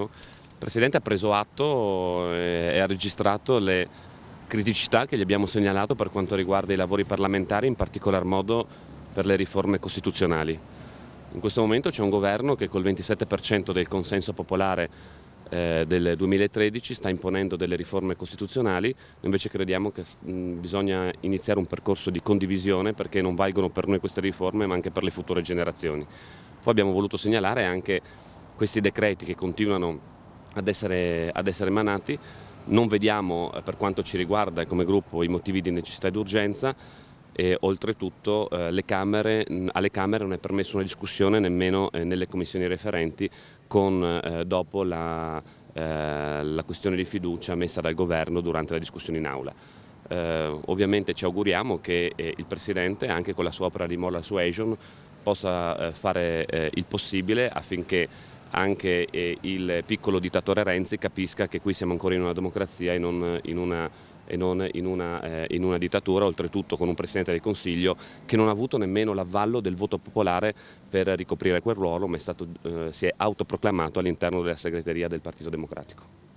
Il Presidente ha preso atto e ha registrato le criticità che gli abbiamo segnalato per quanto riguarda i lavori parlamentari, in particolar modo per le riforme costituzionali. In questo momento c'è un governo che col 27% del consenso popolare eh, del 2013 sta imponendo delle riforme costituzionali, noi invece crediamo che bisogna iniziare un percorso di condivisione perché non valgono per noi queste riforme ma anche per le future generazioni. Poi abbiamo voluto segnalare anche questi decreti che continuano ad essere, ad essere emanati, non vediamo eh, per quanto ci riguarda come gruppo i motivi di necessità ed urgenza e oltretutto eh, camere, alle Camere non è permessa una discussione nemmeno eh, nelle commissioni referenti con, eh, dopo la, eh, la, questione di fiducia messa dal governo durante la discussione in aula. Eh, ovviamente ci auguriamo che il Presidente, anche con la sua opera di moral suasion, possa fare il possibile affinché anche eh, il piccolo dittatore Renzi capisca che qui siamo ancora in una democrazia e non eh, in una e non in una, eh, in una, dittatura, oltretutto con un Presidente del Consiglio che non ha avuto nemmeno l'avallo del voto popolare per ricoprire quel ruolo, ma è stato, eh, si è autoproclamato all'interno della segreteria del Partito Democratico.